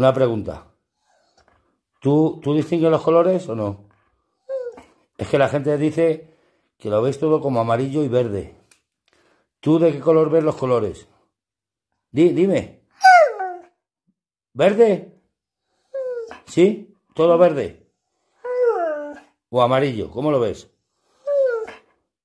Una pregunta. ¿Tú, ¿Tú distingues los colores o no? Es que la gente dice que lo ves todo como amarillo y verde. ¿Tú de qué color ves los colores? dime. ¿Verde? ¿Sí? ¿Todo verde? ¿O amarillo? ¿Cómo lo ves?